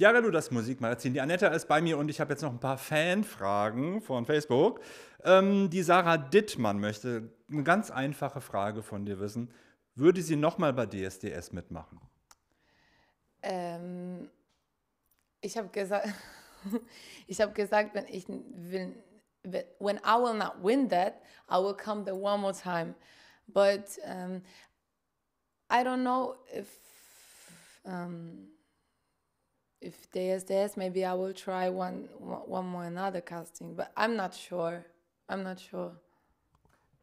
Ja, Gallu, das Musikmagazin. Die Annette ist bei mir und ich habe jetzt noch ein paar Fanfragen von Facebook. Ähm, die Sarah Dittmann möchte eine ganz einfache Frage von dir wissen. Würde sie nochmal bei DSDS mitmachen? Ähm, ich habe gesagt, ich habe gesagt, wenn ich will, when I will not win that, I will come there one more time. But um, I don't know if um, if there's this, maybe I will try one one more another casting, but I'm not sure. I'm not sure.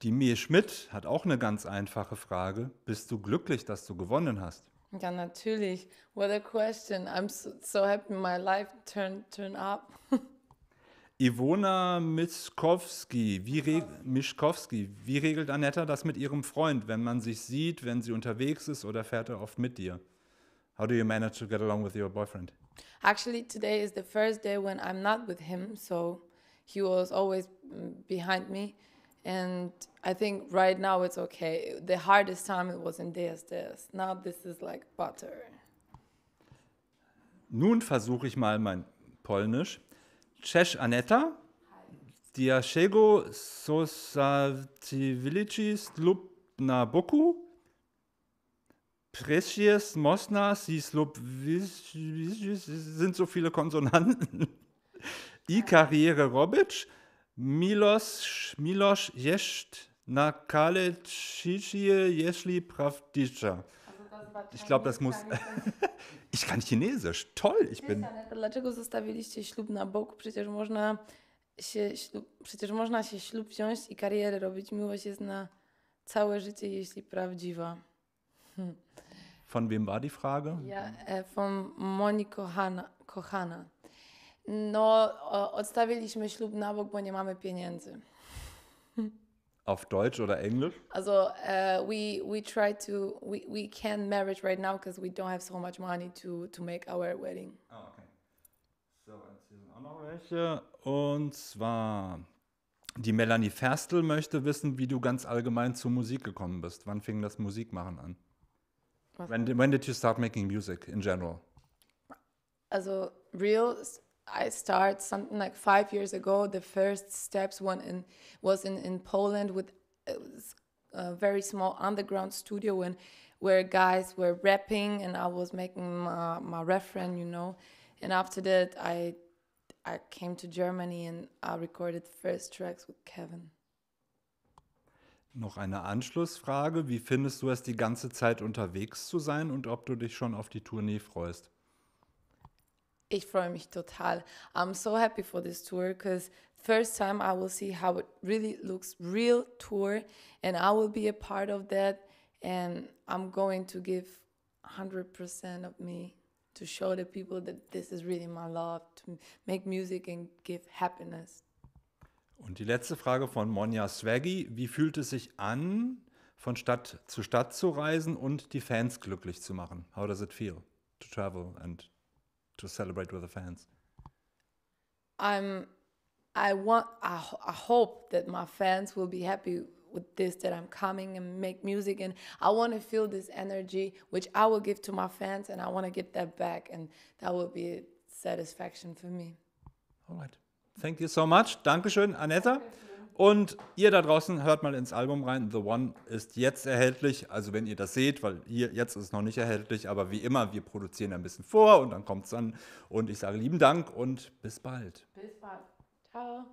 Die Mir Schmidt hat auch eine ganz einfache Frage. Bist du glücklich, dass du gewonnen hast? Ja, natürlich. What a question. I'm so, so happy my life turned turn up. Ivona Miskowski, wie, reg Mischkowski, wie regelt Anetta das mit ihrem Freund, wenn man sich sieht, wenn sie unterwegs ist oder fährt er oft mit dir? How do you manage to get along with your boyfriend? Actually, today is the first day when I'm not with him, so he was always mm, behind me. And I think right now it's okay. The hardest time it was in Deus Deus. Now this is like butter. Nun versuche ich mal mein Polnisch. Czesz Aneta. Diaszego Sosa lub Lubna boku. Presjes, Mosnas, Sislub, sind so viele Konsonanten. I-Karriere Robic, Milos, Milos, Jescht, Nakale, Tschichie, Jeschli, Pravdica. Ich glaube, das muss. ich kann Chinesisch. Toll, ich bin. Dlaczego zostawiliście ślub na bok? Przecież można się ślub, przecież można się ślub wziąć i karierę robić. Miłość jest na całe życie, jeśli prawdziwa. Hmm. Von wem war die Frage? Ja, äh, von Moniko Kochana. No, odstawiliśmy ślub na bok, bo nie mamy pieniędzy. Auf Deutsch oder Englisch? Also, uh, we we try to we, we can marriage right now because we don't have so much money to to make our wedding. Ah, okay. So, jetzt hier sind auch noch welche. Und zwar die Melanie Ferstel möchte wissen, wie du ganz allgemein zur Musik gekommen bist. Wann fing das Musikmachen an? When When, when did you start making music in general? Also, real, I start something like five years ago. The first steps one in, was in, in Poland with uh, a very small underground studio when, where guys were rapping and I was making my, my refrain, you know. And after that, I I came to Germany and I recorded first tracks with Kevin. Noch eine Anschlussfrage. Wie findest du es, die ganze Zeit unterwegs zu sein und ob du dich schon auf die Tournee freust? Ich freue mich total. I'm so happy for this tour because first time I will see how it really looks real tour and I will be a part of that and I'm going to give 100% of me to show the people that this is really my love to make music and give happiness und die letzte Frage von Monja Swaggy. Wie fühlt es sich an, von Stadt zu Stadt zu reisen und die Fans glücklich zu machen? How does it feel to travel and to celebrate with the fans? I'm, I want, I, I hope that my fans will be happy with this that I'm coming and make music and I want to feel this energy which I will give to my fans and I want to give that back and that will be a satisfaction for me. All right. Thank you so much. Dankeschön, Anetta. Und ihr da draußen hört mal ins Album rein. The One ist jetzt erhältlich. Also wenn ihr das seht, weil hier jetzt ist es noch nicht erhältlich, aber wie immer, wir produzieren ein bisschen vor und dann kommt es dann. Und ich sage lieben Dank und bis bald. Bis bald. Ciao.